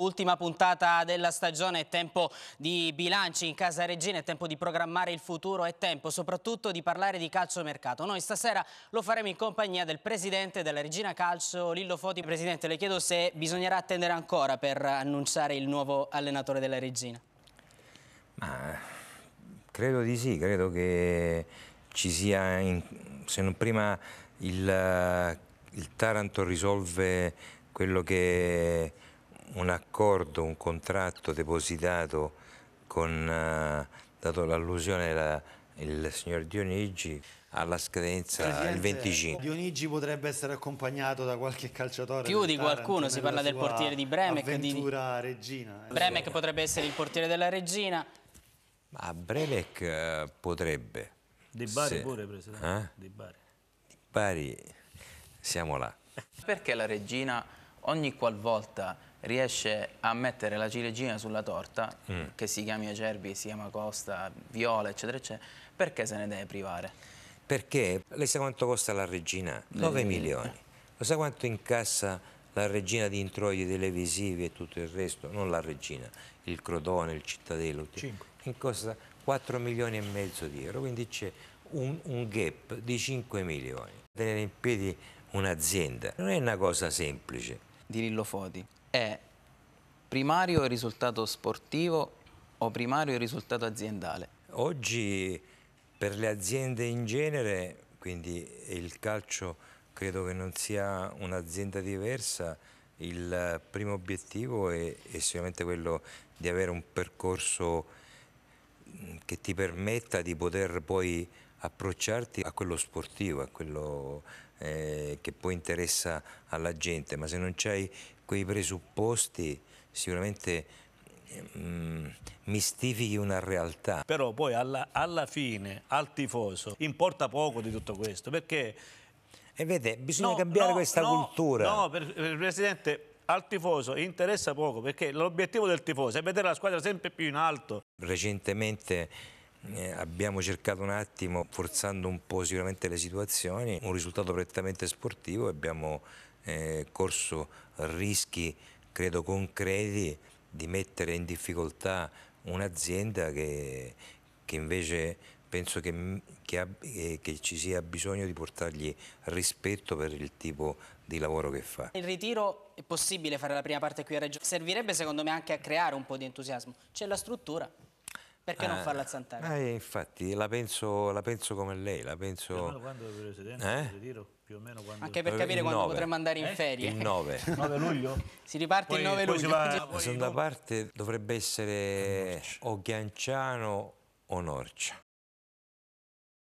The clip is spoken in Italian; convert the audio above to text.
Ultima puntata della stagione, è tempo di bilanci in casa Regina, è tempo di programmare il futuro, è tempo soprattutto di parlare di calcio mercato. Noi stasera lo faremo in compagnia del presidente della Regina Calcio, Lillo Foti. Presidente, le chiedo se bisognerà attendere ancora per annunciare il nuovo allenatore della Regina. Ma, credo di sì, credo che ci sia, in, se non prima il, il Taranto risolve quello che un accordo, un contratto depositato con, eh, dato l'allusione il signor Dionigi, alla scadenza Presidente, il 25. Dionigi potrebbe essere accompagnato da qualche calciatore. Più di qualcuno, si parla del portiere di Bremek. Avventura di... Regina. Bremek so. potrebbe essere il portiere della Regina. Ma Bremek eh, potrebbe. Di Bari se... pure, Presidente. Eh? Di Bari. Di Bari, siamo là. Perché la Regina ogni qualvolta riesce a mettere la ciliegina sulla torta, mm. che si chiama Acerbi, si chiama Costa, Viola, eccetera, eccetera, perché se ne deve privare? Perché? Lei sa quanto costa la regina? 9 milioni. Lo sa quanto incassa la regina di introiti televisivi e tutto il resto? Non la regina, il Crotone, il Cittadello. Cittadelo. 5. Incassa 4 milioni e mezzo di euro, quindi c'è un, un gap di 5 milioni. Tenere in piedi un'azienda non è una cosa semplice. Di Lillo Foti è primario il risultato sportivo o primario il risultato aziendale? Oggi per le aziende in genere, quindi il calcio credo che non sia un'azienda diversa, il primo obiettivo è, è, sicuramente quello di avere un percorso mm, che ti permetta di poter poi approcciarti a quello sportivo, a quello eh, che poi interessa alla gente, ma se non c'hai quei presupposti sicuramente mm, mistifichi una realtà. Però poi alla, alla fine, al tifoso, importa poco di tutto questo, perché... E vede, bisogna no, cambiare no, questa no, cultura. No, per, per, Presidente, al tifoso interessa poco, perché l'obiettivo del tifoso è vedere la squadra sempre più in alto. Recentemente eh, abbiamo cercato un attimo, forzando un po' sicuramente le situazioni, un risultato prettamente sportivo e abbiamo eh, corso rischi, credo, concreti di mettere in difficoltà un'azienda che, che, invece penso che, mm, che, eh, che ci sia bisogno di portargli rispetto per il tipo di lavoro che fa. Il ritiro è possibile fare la prima parte qui a Reggio, servirebbe secondo me anche a creare un po' di entusiasmo, c'è la struttura. Perché ah, non eh, farla a Sant'Agata? Eh, infatti, la penso, la penso, come lei, la penso... Più o meno quando il presidente eh? ritiro? Più o meno quando... Anche per eh, capire quando potremmo andare in eh? ferie. Il 9. 9 luglio? Si riparte poi, il 9 luglio. Va, la seconda parte dovrebbe essere o Ghianciano o Norcia.